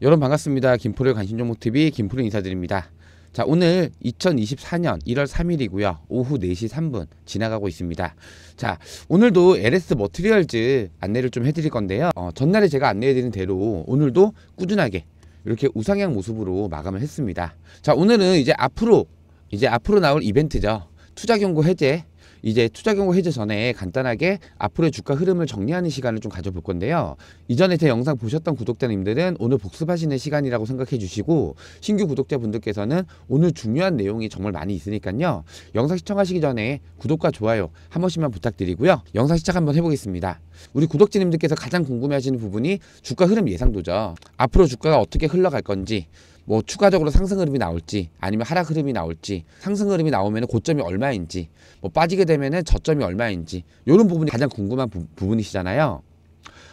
여러분 반갑습니다. 김포를 관심종목 t v 김포를 인사드립니다. 자 오늘 2024년 1월 3일이고요. 오후 4시 3분 지나가고 있습니다. 자 오늘도 LS 머트리얼즈 안내를 좀 해드릴 건데요. 어, 전날에 제가 안내해드린 대로 오늘도 꾸준하게 이렇게 우상향 모습으로 마감을 했습니다. 자 오늘은 이제 앞으로 이제 앞으로 나올 이벤트죠. 투자 경고 해제 이제 투자 경고 해제 전에 간단하게 앞으로의 주가 흐름을 정리하는 시간을 좀 가져볼 건데요. 이전에 제 영상 보셨던 구독자님들은 오늘 복습하시는 시간이라고 생각해 주시고 신규 구독자분들께서는 오늘 중요한 내용이 정말 많이 있으니까요. 영상 시청하시기 전에 구독과 좋아요 한 번씩만 부탁드리고요. 영상 시작 한번 해보겠습니다. 우리 구독자님들께서 가장 궁금해하시는 부분이 주가 흐름 예상도죠. 앞으로 주가가 어떻게 흘러갈 건지 뭐 추가적으로 상승 흐름이 나올지 아니면 하락 흐름이 나올지 상승 흐름이 나오면 고점이 얼마인지 뭐 빠지게 되면 저점이 얼마인지 이런 부분이 가장 궁금한 부, 부분이시잖아요.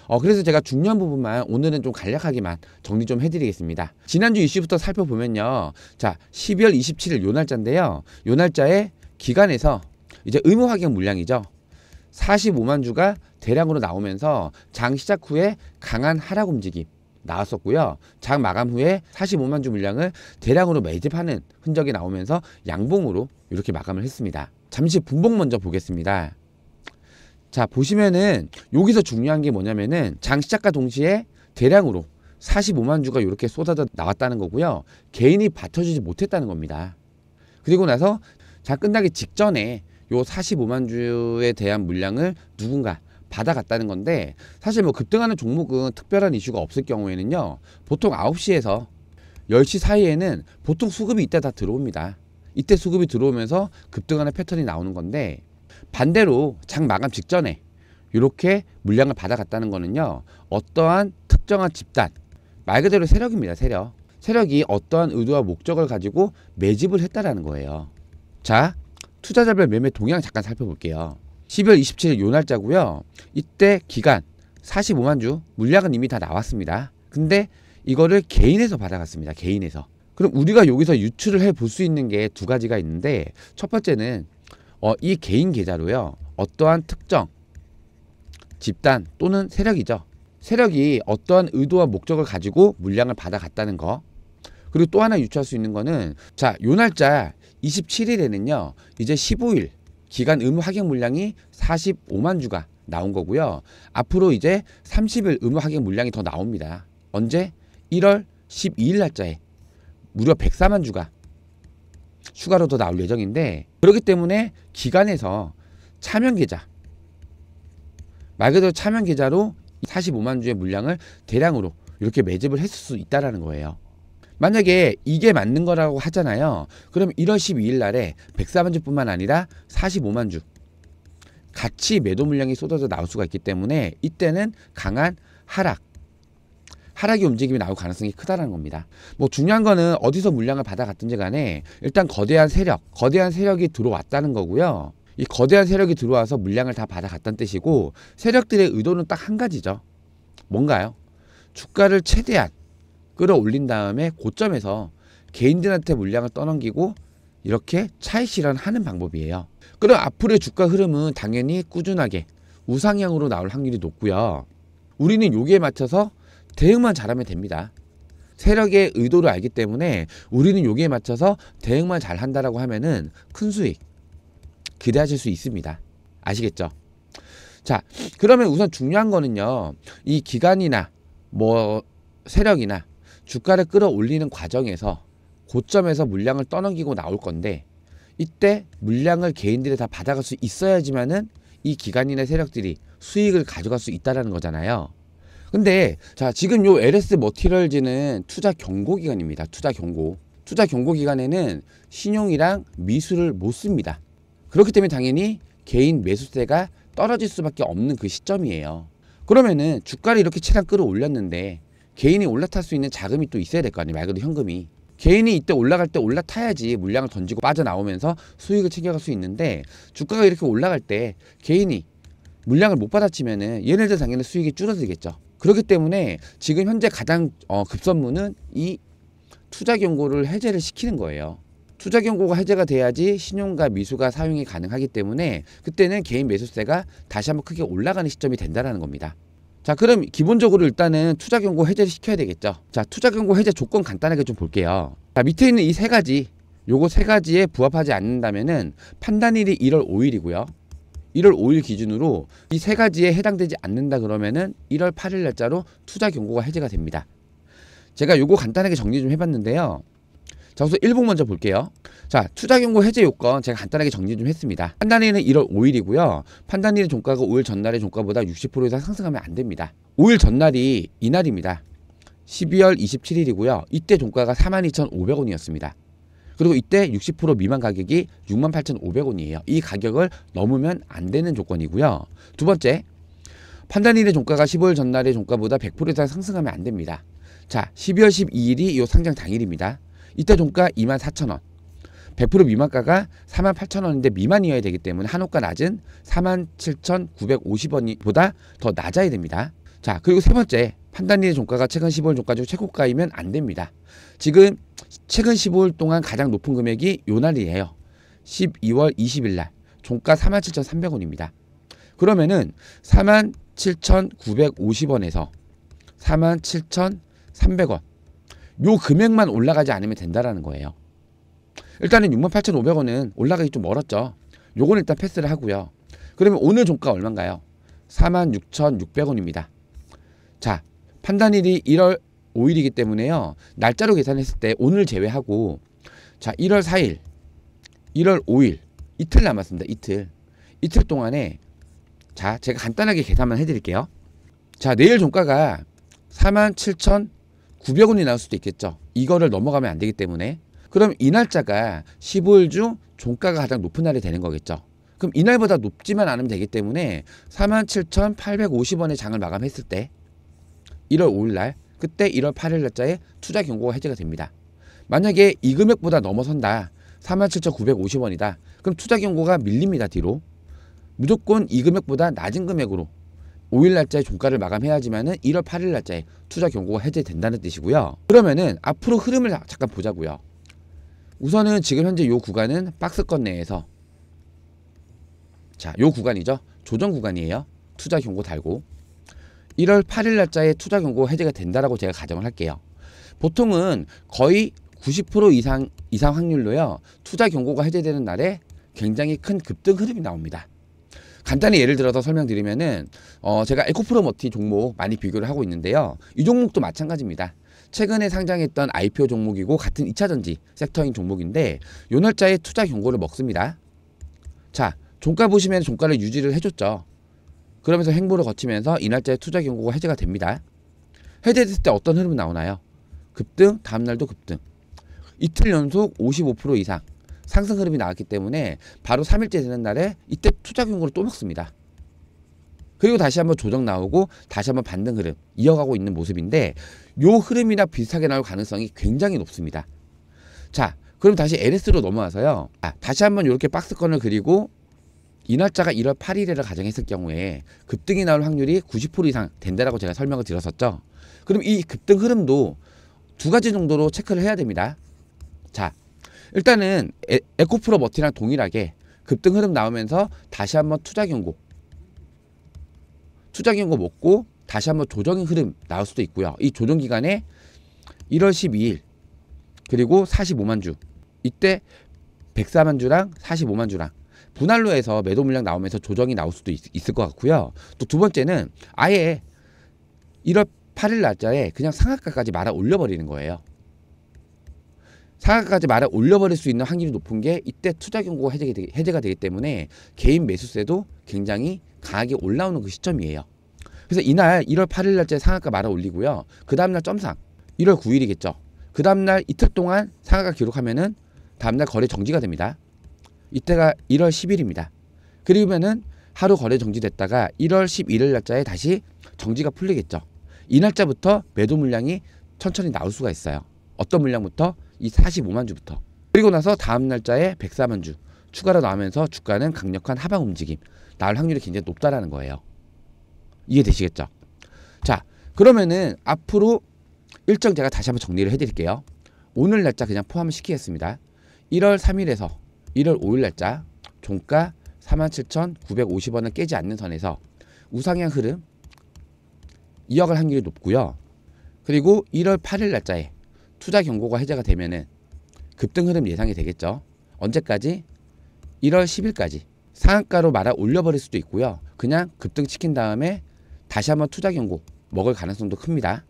어, 그래서 제가 중요한 부분만 오늘은 좀 간략하게만 정리 좀 해드리겠습니다. 지난주 이슈부터 살펴보면요. 자, 12월 27일 요 날짜인데요. 요 날짜에 기간에서 이제 의무 확인 물량이죠. 45만 주가 대량으로 나오면서 장 시작 후에 강한 하락 움직임. 나왔었고요. 장 마감 후에 45만 주 물량을 대량으로 매집하는 흔적이 나오면서 양봉으로 이렇게 마감을 했습니다. 잠시 분봉 먼저 보겠습니다. 자 보시면은 여기서 중요한 게 뭐냐면은 장 시작과 동시에 대량으로 45만 주가 이렇게 쏟아져 나왔다는 거고요. 개인이 받쳐주지 못했다는 겁니다. 그리고 나서 장 끝나기 직전에 요 45만 주에 대한 물량을 누군가 받아갔다는 건데 사실 뭐 급등하는 종목은 특별한 이슈가 없을 경우에는요 보통 9시에서 10시 사이에는 보통 수급이 이때 다 들어옵니다 이때 수급이 들어오면서 급등하는 패턴이 나오는 건데 반대로 장 마감 직전에 이렇게 물량을 받아갔다는 거는요 어떠한 특정한 집단 말 그대로 세력입니다 세력 세력이 어떠한 의도와 목적을 가지고 매집을 했다라는 거예요 자 투자자별 매매 동향 잠깐 살펴볼게요 12월 27일 요 날짜고요. 이때 기간 45만 주 물량은 이미 다 나왔습니다. 근데 이거를 개인에서 받아갔습니다. 개인에서. 그럼 우리가 여기서 유출을 해 볼 수 있는 게 두 가지가 있는데 첫 번째는 어, 이 개인 계좌로요. 어떠한 특정 집단 또는 세력이죠. 세력이 어떠한 의도와 목적을 가지고 물량을 받아갔다는 거. 그리고 또 하나 유추할 수 있는 거는 자, 요 날짜 27일에는요. 이제 15일 기간 의무 하객 물량이 45만 주가 나온 거고요. 앞으로 이제 30일 의무 하객 물량이 더 나옵니다. 언제? 1월 12일 날짜에 무려 104만 주가 추가로 더 나올 예정인데 그렇기 때문에 기간에서 차명 계좌 말 그대로 차명 계좌로 45만 주의 물량을 대량으로 이렇게 매집을 했을 수 있다라는 거예요. 만약에 이게 맞는 거라고 하잖아요. 그럼 1월 12일 날에 104만 주뿐만 아니라 45만 주 같이 매도 물량이 쏟아져 나올 수가 있기 때문에 이때는 강한 하락 하락의 움직임이 나올 가능성이 크다는 겁니다. 뭐 중요한 거는 어디서 물량을 받아갔든지 간에 일단 거대한 세력, 거대한 세력이 들어왔다는 거고요. 이 거대한 세력이 들어와서 물량을 다 받아갔다는 뜻이고 세력들의 의도는 딱 한 가지죠. 뭔가요? 주가를 최대한 끌어올린 다음에 고점에서 개인들한테 물량을 떠넘기고 이렇게 차익 실현하는 방법이에요. 그럼 앞으로의 주가 흐름은 당연히 꾸준하게 우상향으로 나올 확률이 높고요. 우리는 여기에 맞춰서 대응만 잘하면 됩니다. 세력의 의도를 알기 때문에 우리는 여기에 맞춰서 대응만 잘한다라고 하면은 큰 수익 기대하실 수 있습니다. 아시겠죠? 자, 그러면 우선 중요한 거는요. 이 기간이나 뭐 세력이나 주가를 끌어올리는 과정에서 고점에서 물량을 떠넘기고 나올 건데 이때 물량을 개인들이 다 받아갈 수 있어야지만은 이 기관이나 세력들이 수익을 가져갈 수 있다라는 거잖아요. 근데 자 지금 요 LS 머티럴즈는 투자 경고 기간입니다. 투자 경고. 투자 경고 기간에는 신용이랑 미수를 못 씁니다. 그렇기 때문에 당연히 개인 매수세가 떨어질 수밖에 없는 그 시점이에요. 그러면은 주가를 이렇게 치락 끌어올렸는데 개인이 올라탈 수 있는 자금이 또 있어야 될 거 아니에요. 말 그대로 현금이. 개인이 이때 올라갈 때 올라타야지 물량을 던지고 빠져나오면서 수익을 챙겨갈 수 있는데 주가가 이렇게 올라갈 때 개인이 물량을 못 받아치면은 얘네들 당연히 수익이 줄어들겠죠. 그렇기 때문에 지금 현재 가장 어, 급선무는 이 투자 경고를 해제를 시키는 거예요. 투자 경고가 해제가 돼야지 신용과 미수가 사용이 가능하기 때문에 그때는 개인 매수세가 다시 한번 크게 올라가는 시점이 된다는 겁니다. 자 그럼 기본적으로 일단은 투자 경고 해제를 시켜야 되겠죠 자 투자 경고 해제 조건 간단하게 좀 볼게요 자 밑에 있는 이 세 가지 요거 세 가지에 부합하지 않는다면은 판단일이 1월 5일이고요 1월 5일 기준으로 이 세 가지에 해당되지 않는다 그러면은 1월 8일 날짜로 투자 경고가 해제가 됩니다 제가 요거 간단하게 정리 좀 해봤는데요 자 우선 1부 먼저 볼게요. 자 투자경고 해제 요건 제가 간단하게 정리 좀 했습니다. 판단일은 1월 5일이고요. 판단일의 종가가 5일 전날의 종가보다 60% 이상 상승하면 안 됩니다. 5일 전날이 이날입니다. 12월 27일이고요. 이때 종가가 42,500원이었습니다. 그리고 이때 60% 미만 가격이 68,500원이에요. 이 가격을 넘으면 안 되는 조건이고요. 두 번째, 판단일의 종가가 15일 전날의 종가보다 100% 이상 상승하면 안 됩니다. 자, 12월 12일이 이 상장 당일입니다. 이때 종가 24,000원 100% 미만가가 48,000원인데 미만이어야 되기 때문에 한옥가 낮은 47,950원보다 더 낮아야 됩니다. 자 그리고 세 번째 판단리의 종가가 최근 15일 종가 중 최고가이면 안 됩니다. 지금 최근 15일 동안 가장 높은 금액이 요 날이에요. 12월 20일 날 종가 47,300원입니다. 그러면은 47,950원에서 47,300원 요 금액만 올라가지 않으면 된다라는 거예요. 일단은 68,500원은 올라가기 좀 멀었죠. 요건 일단 패스를 하고요. 그러면 오늘 종가 얼마인가요? 46,600원입니다. 자, 판단일이 1월 5일이기 때문에요. 날짜로 계산했을 때 오늘 제외하고 자, 1월 4일, 1월 5일 이틀 남았습니다. 이틀. 이틀 동안에 자, 제가 간단하게 계산만 해 드릴게요. 자, 내일 종가가 47,000 900원이 나올 수도 있겠죠. 이거를 넘어가면 안 되기 때문에 그럼 이 날짜가 15일 중 종가가 가장 높은 날이 되는 거겠죠. 그럼 이날보다 높지만 않으면 되기 때문에 4 7 8 5 0원의 장을 마감했을 때 1월 5일 날 그때 1월 8일 날짜에 투자 경고가 해제가 됩니다. 만약에 이 금액보다 넘어선다. 47,950원이다. 그럼 투자 경고가 밀립니다. 뒤로. 무조건 이 금액보다 낮은 금액으로 5일 날짜에 종가를 마감해야지만은 1월 8일 날짜에 투자 경고가 해제된다는 뜻이고요. 그러면은 앞으로 흐름을 잠깐 보자고요. 우선은 지금 현재 요 구간은 박스권 내에서 자, 요 구간이죠. 조정 구간이에요. 투자 경고 달고 1월 8일 날짜에 투자 경고 해제가 된다라고 제가 가정을 할게요. 보통은 거의 90% 이상 이상 확률로요. 투자 경고가 해제되는 날에 굉장히 큰 급등 흐름이 나옵니다. 간단히 예를 들어서 설명드리면은 어 제가 에코프로머티 종목 많이 비교를 하고 있는데요. 이 종목도 마찬가지입니다. 최근에 상장했던 IPO 종목이고 같은 2차전지 섹터인 종목인데 요 날짜에 투자 경고를 먹습니다. 자, 종가 보시면 종가를 유지를 해줬죠. 그러면서 행보를 거치면서 이 날짜에 투자 경고가 해제가 됩니다. 해제됐을 때 어떤 흐름이 나오나요? 급등, 다음날도 급등. 이틀 연속 55% 이상 상승 흐름이 나왔기 때문에 바로 3일째 되는 날에 이때 투자 경고를 또 먹습니다. 그리고 다시 한번 조정 나오고 다시 한번 반등 흐름 이어가고 있는 모습인데 요 흐름이나 비슷하게 나올 가능성이 굉장히 높습니다. 자 그럼 다시 LS로 넘어와서요. 아, 다시 한번 이렇게 박스권을 그리고 이날짜가 1월 8일에를 가정했을 경우에 급등이 나올 확률이 90% 이상 된다라고 제가 설명을 드렸었죠. 그럼 이 급등 흐름도 두 가지 정도로 체크를 해야 됩니다. 자 일단은 에, 에코프로 머티랑 동일하게 급등 흐름 나오면서 다시 한번 투자 경고 투자 경고 먹고 다시 한번 조정 흐름 나올 수도 있고요. 이 조정 기간에 1월 12일 그리고 45만 주 이때 104만 주랑 45만 주랑 분할로 해서 매도 물량 나오면서 조정이 나올 수도 있, 을것 같고요. 또 두 번째는 아예 1월 8일 날짜에 그냥 상한가까지 말아 올려버리는 거예요. 상한가까지 말아 올려버릴 수 있는 확률이 높은 게 이때 투자 경고가 해제가, 되기, 해제가 되기 때문에 개인 매수세도 굉장히 강하게 올라오는 그 시점이에요. 그래서 이날 1월 8일 날짜 에 상한가 말아 올리고요. 그 다음날 점상 1월 9일이겠죠. 그 다음날 이틀 동안 상한가 기록하면은 다음날 거래 정지가 됩니다. 이때가 1월 10일입니다. 그리면은 하루 거래 정지됐다가 1월 11일 날짜에 다시 정지가 풀리겠죠. 이 날짜부터 매도 물량이 천천히 나올 수가 있어요. 어떤 물량부터 이 45만 주부터 그리고 나서 다음 날짜에 104만 주 추가로 나오면서 주가는 강력한 하방 움직임 나올 확률이 굉장히 높다라는 거예요. 이해되시겠죠? 자 그러면은 앞으로 일정 제가 다시 한번 정리를 해드릴게요. 오늘 날짜 그냥 포함시키겠습니다. 을 1월 3일에서 1월 5일 날짜 종가 47,950원을 깨지 않는 선에서 우상향 흐름 이어갈 확률이 높고요. 그리고 1월 8일 날짜에 투자 경고가 해제가 되면은 급등 흐름 예상이 되겠죠. 언제까지? 1월 10일까지 상한가로 말아 올려버릴 수도 있고요. 그냥 급등 치킨 다음에 다시 한번 투자 경고 먹을 가능성도 큽니다.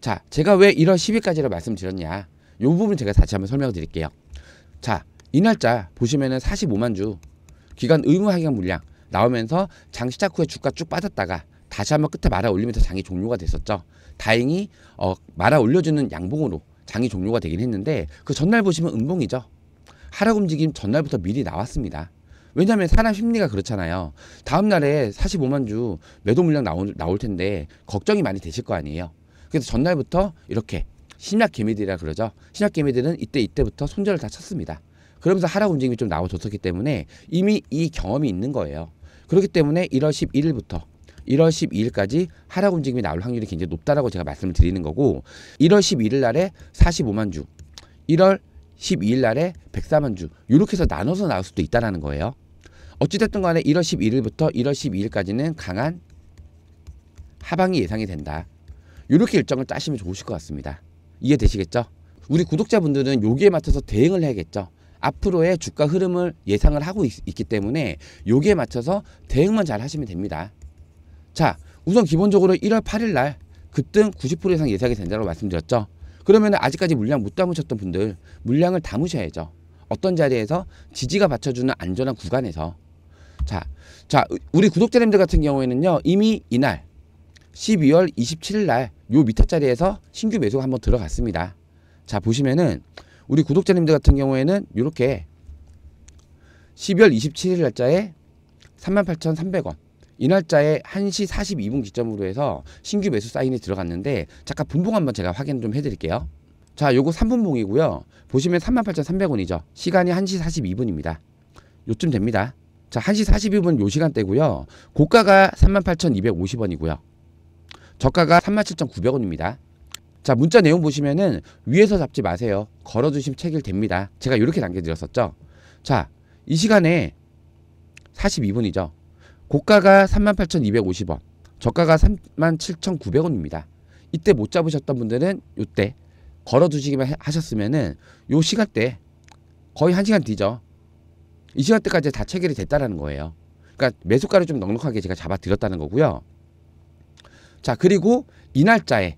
자, 제가 왜 1월 10일까지를 말씀드렸냐. 요 부분 제가 다시 한번 설명을 드릴게요. 자, 이 날짜 보시면은 45만 주 기간 의무 하기간 물량 나오면서 장 시작 후에 주가 쭉 빠졌다가 다시 한번 끝에 말아 올리면서 장이 종료가 됐었죠. 다행히 어, 말아 올려주는 양봉으로 장이 종료가 되긴 했는데 그 전날 보시면 음봉이죠. 하락 움직임 전날부터 미리 나왔습니다. 왜냐하면 사람 심리가 그렇잖아요. 다음 날에 45만 주 매도 물량 나올, 나올 텐데 걱정이 많이 되실 거 아니에요. 그래서 전날부터 이렇게 신약 개미들이라 그러죠. 신약 개미들은 이때 이때부터 손절을 다 쳤습니다. 그러면서 하락 움직임이 좀 나와줬었기 때문에 이미 이 경험이 있는 거예요. 그렇기 때문에 1월 11일부터 1월 12일까지 하락 움직임이 나올 확률이 굉장히 높다라고 제가 말씀을 드리는 거고 1월 11일 날에 45만 주, 1월 12일 날에 104만 주 이렇게 해서 나눠서 나올 수도 있다라는 거예요. 어찌됐든 간에 1월 11일부터 1월 12일까지는 강한 하방이 예상이 된다. 이렇게 일정을 짜시면 좋으실 것 같습니다. 이해되시겠죠? 우리 구독자분들은 여기에 맞춰서 대응을 해야겠죠. 앞으로의 주가 흐름을 예상을 하고 있, 기 때문에 여기에 맞춰서 대응만 잘 하시면 됩니다. 자, 우선 기본적으로 1월 8일 날 급등 90% 이상 예상이 된다고 말씀드렸죠. 그러면 아직까지 물량 못 담으셨던 분들 물량을 담으셔야죠. 어떤 자리에서 지지가 받쳐주는 안전한 구간에서 자, 자 우리 구독자님들 같은 경우에는요 이미 이날 12월 27일 날 요 밑에 자리에서 신규 매수가 한번 들어갔습니다. 자 보시면은 우리 구독자님들 같은 경우에는 이렇게 12월 27일 날짜에 38,300원 이 날짜에 1시 42분 기점으로 해서 신규 매수 사인이 들어갔는데 잠깐 분봉 한번 제가 확인 좀 해드릴게요. 자 요거 3분봉이고요. 보시면 38,300원이죠. 시간이 1시 42분입니다. 요쯤 됩니다. 자 1시 42분 요 시간대고요. 고가가 38,250원이고요. 저가가 37,900원입니다. 자 문자 내용 보시면은 위에서 잡지 마세요. 걸어주시면 책결됩니다 제가 요렇게 남겨드렸었죠. 자 이 시간에 42분이죠. 고가가 38,250원, 저가가 37,900원입니다. 이때 못 잡으셨던 분들은 이때 걸어두시기만 하셨으면은 요 시간대 거의 한 시간 뒤죠. 이 시간대까지 다 체결이 됐다라는 거예요. 그러니까 매수가를 좀 넉넉하게 제가 잡아드렸다는 거고요. 자 그리고 이 날짜에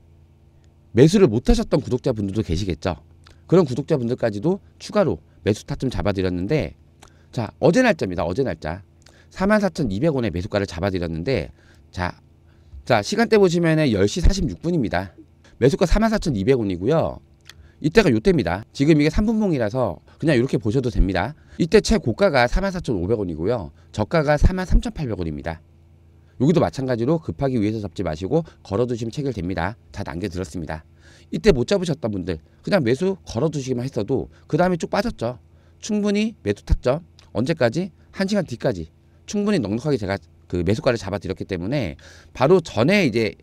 매수를 못하셨던 구독자분들도 계시겠죠. 그런 구독자분들까지도 추가로 매수 타점 잡아드렸는데 자 어제 날짜입니다. 어제 날짜 44,200원에 매수가를 잡아드렸는데 자, 자 시간대 보시면 10시 46분입니다. 매수가 44,200원이고요. 이때가 요때입니다. 지금 이게 3분봉이라서 그냥 이렇게 보셔도 됩니다. 이때 최고가가 44,500원이고요. 저가가 43,800원입니다. 여기도 마찬가지로 급하기 위해서 잡지 마시고 걸어두시면 체결됩니다. 다남겨드렸습니다 이때 못 잡으셨던 분들 그냥 매수 걸어두시기만 했어도 그 다음에 쭉 빠졌죠. 충분히 매수 탔죠. 언제까지? 1시간 뒤까지 충분히 넉넉하게 제가 그 매수가를 잡아드렸기 때문에 바로 전에 이제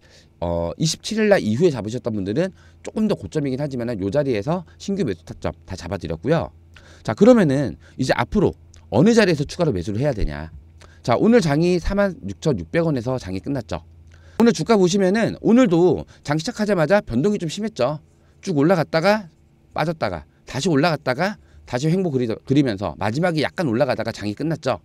어 27일 날 이후에 잡으셨던 분들은 조금 더 고점이긴 하지만 요 자리에서 신규 매수 타점 다 잡아드렸고요. 자 그러면은 이제 앞으로 어느 자리에서 추가로 매수를 해야 되냐? 자 오늘 장이 46,600원에서 장이 끝났죠. 오늘 주가 보시면은 오늘도 장 시작하자마자 변동이 좀 심했죠. 쭉 올라갔다가 빠졌다가 다시 올라갔다가 다시 횡보 그리면서 마지막에 약간 올라가다가 장이 끝났죠.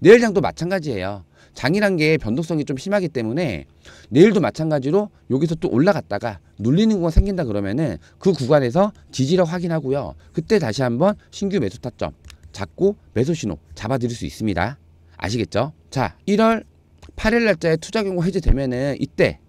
내일장도 마찬가지예요. 장이란 게 변동성이 좀 심하기 때문에 내일도 마찬가지로 여기서 또 올라갔다가 눌리는 거 생긴다 그러면은 그 구간에서 지지력 확인하고요. 그때 다시 한번 신규 매수 타점 잡고 매수 신호 잡아드릴 수 있습니다. 아시겠죠? 자, 1월 8일 날짜에 투자 경고 해제되면은 이때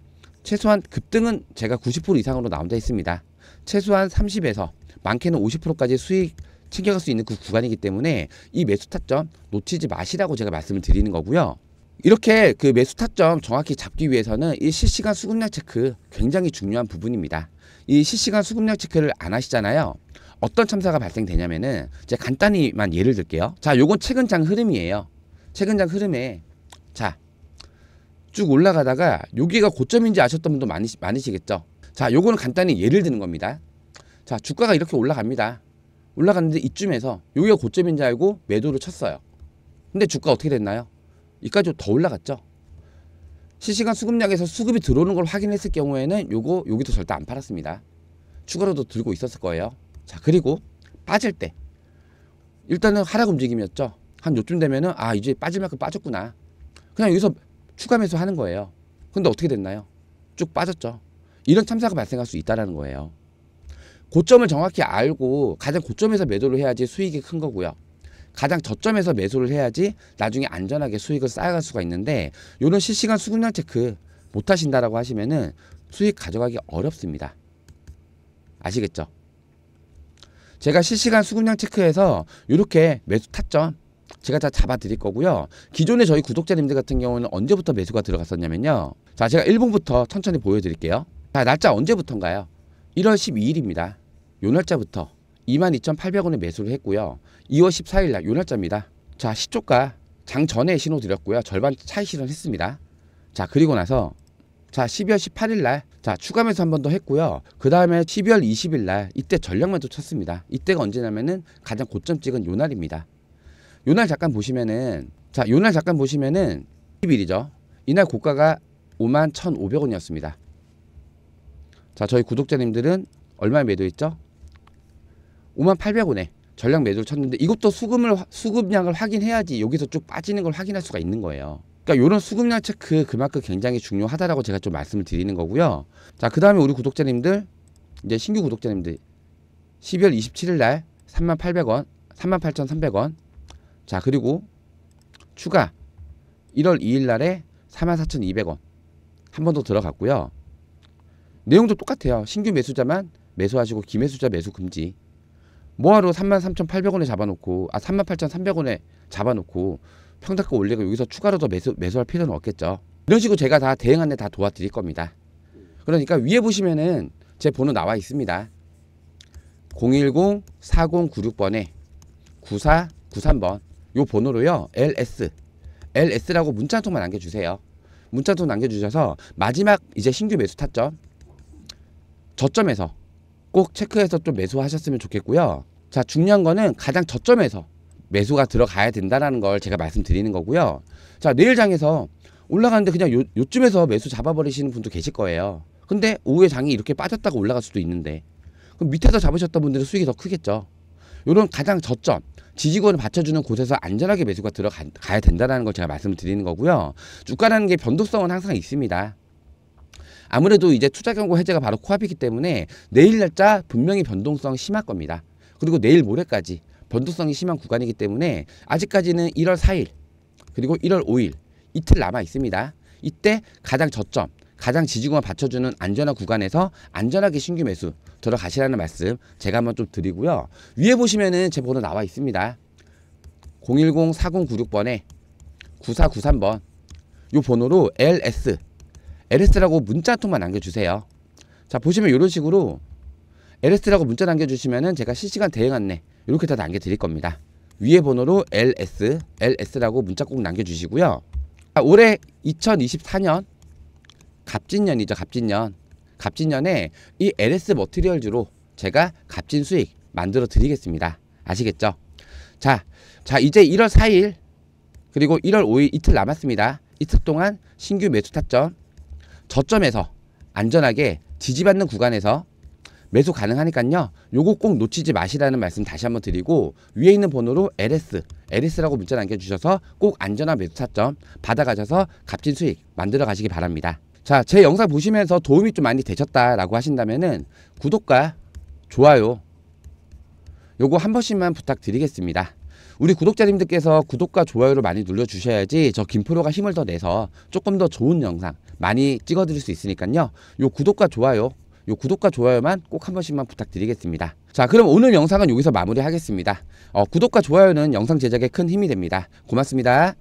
최소한 급등은 제가 90% 이상으로 나온다 했습니다. 최소한 30에서 많게는 50%까지 수익 챙겨갈 수 있는 그 구간이기 때문에 이 매수 타점 놓치지 마시라고 제가 말씀을 드리는 거고요. 이렇게 그 매수 타점 정확히 잡기 위해서는 이 실시간 수급량 체크 굉장히 중요한 부분입니다. 이 실시간 수급량 체크를 안 하시잖아요. 어떤 참사가 발생되냐면은 제가 간단히만 예를 들게요. 자, 요건 최근장 흐름이에요. 최근장 흐름에 자, 쭉 올라가다가 여기가 고점인지 아셨던 분도 많으시, 많으시겠죠. 자, 요거는 간단히 예를 드는 겁니다. 자, 주가가 이렇게 올라갑니다. 올라갔는데 이쯤에서 여기가 고점인지 알고 매도를 쳤어요. 근데 주가 어떻게 됐나요? 이까지 더 올라갔죠. 실시간 수급량에서 수급이 들어오는 걸 확인했을 경우에는 요거 여기도 절대 안 팔았습니다. 추가로도 들고 있었을 거예요. 자 그리고 빠질 때 일단은 하락 움직임이었죠. 한 요쯤 되면은 아 이제 빠질 만큼 빠졌구나. 그냥 여기서 추가 매수 하는 거예요. 근데 어떻게 됐나요? 쭉 빠졌죠. 이런 참사가 발생할 수 있다라는 거예요. 고점을 정확히 알고 가장 고점에서 매도를 해야지 수익이 큰 거고요. 가장 저점에서 매수를 해야지 나중에 안전하게 수익을 쌓아갈 수가 있는데 이런 실시간 수급량 체크 못 하신다라고 하시면은 수익 가져가기 어렵습니다. 아시겠죠? 제가 실시간 수급량 체크해서 이렇게 매수 타점 제가 다 잡아 드릴 거고요. 기존에 저희 구독자님들 같은 경우는 언제부터 매수가 들어갔었냐면요. 자, 제가 1분부터 천천히 보여 드릴게요. 자, 날짜 언제부터인가요? 1월 12일입니다. 요 날짜부터 22,800원에 매수를 했고요. 2월 14일 날 요 날짜입니다. 자, 시초가 장 전에 신호 드렸고요. 절반 차이 실현했습니다. 자, 그리고 나서 자, 12월 18일 날 자, 추가 매수 한 번 더 했고요. 그다음에 12월 20일 날 이때 전략 매도 쳤습니다. 이때가 언제냐면은 가장 고점 찍은 요 날입니다. 요 날 잠깐 보시면은 자, 요 날 잠깐 보시면은 10일이죠. 이날 고가가 51,500원이었습니다. 자, 저희 구독자님들은 얼마에 매도했죠? 5만 800원에 전략 매도를 쳤는데 이것도 수급을 수급량을 확인해야지 여기서 쭉 빠지는 걸 확인할 수가 있는 거예요. 그러니까 이런 수급량 체크 그 그만큼 굉장히 중요하다라고 제가 좀 말씀을 드리는 거고요. 자, 그다음에 우리 구독자님들 이제 신규 구독자님들 12월 27일 날 38,800원, 38,300원. 자, 그리고 추가 1월 2일 날에 44,200원. 한 번 더 들어갔고요. 내용도 똑같아요. 신규 매수자만 매수하시고 기매수자 매수 금지. 뭐하러 33,800원에 잡아놓고 아 38,300원에 잡아놓고 평탁가 올리고 여기서 추가로 더 매수, 매수할 필요는 없겠죠. 이런 식으로 제가 다 대응 안내 다 도와드릴 겁니다. 그러니까 위에 보시면은 제 번호 나와 있습니다. 010-4096번에 9493번 요 번호로요. LS LS라고 문자 한 통만 남겨주세요. 문자 한 통 남겨주셔서 마지막 이제 신규 매수 타점 저점에서 꼭 체크해서 좀 매수하셨으면 좋겠고요. 자 중요한 거는 가장 저점에서 매수가 들어가야 된다라는 걸 제가 말씀드리는 거고요. 자 내일장에서 올라가는데 그냥 요, 요쯤에서 매수 잡아버리시는 분도 계실 거예요. 근데 오후에 장이 이렇게 빠졌다가 올라갈 수도 있는데 그럼 밑에서 잡으셨던 분들은 수익이 더 크겠죠. 요런 가장 저점 지지권을 받쳐주는 곳에서 안전하게 매수가 들어가야 된다는 걸 제가 말씀 드리는 거고요. 주가라는 게 변동성은 항상 있습니다. 아무래도 이제 투자 경고 해제가 바로 코앞이기 때문에 내일 날짜 분명히 변동성 심할 겁니다. 그리고 내일 모레까지 변동성이 심한 구간이기 때문에 아직까지는 1월 4일 그리고 1월 5일 이틀 남아 있습니다. 이때 가장 저점 가장 지지구만 받쳐주는 안전한 구간에서 안전하게 신규 매수 들어가시라는 말씀 제가 한번 좀 드리고요. 위에 보시면은 제 번호 나와 있습니다. 010-4096번에 9493번 이 번호로 LS LS라고 문자 통만 남겨주세요. 자 보시면 이런 식으로 LS라고 문자 남겨주시면은 제가 실시간 대행 안내 이렇게 다 남겨드릴 겁니다. 위에 번호로 LS, LS라고 문자 꼭 남겨주시고요. 아, 올해 2024년 갑진년이죠, 갑진년. 갑진년에 이 LS 머티리얼즈로 제가 갑진 수익 만들어 드리겠습니다. 아시겠죠? 자, 자 이제 1월 4일 그리고 1월 5일 이틀 남았습니다. 이틀 동안 신규 매수 타점 저점에서 안전하게 지지받는 구간에서 매수 가능하니까요. 요거 꼭 놓치지 마시라는 말씀 다시 한번 드리고 위에 있는 번호로 LS, LS라고 문자 남겨주셔서 꼭 안전한 매수 차점 받아가셔서 값진 수익 만들어 가시기 바랍니다. 자, 제 영상 보시면서 도움이 좀 많이 되셨다라고 하신다면 구독과 좋아요 요거 한 번씩만 부탁드리겠습니다. 우리 구독자님들께서 구독과 좋아요를 많이 눌러주셔야지 저 김프로가 힘을 더 내서 조금 더 좋은 영상 많이 찍어드릴 수 있으니까요. 요 구독과 좋아요 요 구독과 좋아요만 꼭 한 번씩만 부탁드리겠습니다. 자 그럼 오늘 영상은 여기서 마무리하겠습니다. 어, 구독과 좋아요는 영상 제작에 큰 힘이 됩니다. 고맙습니다.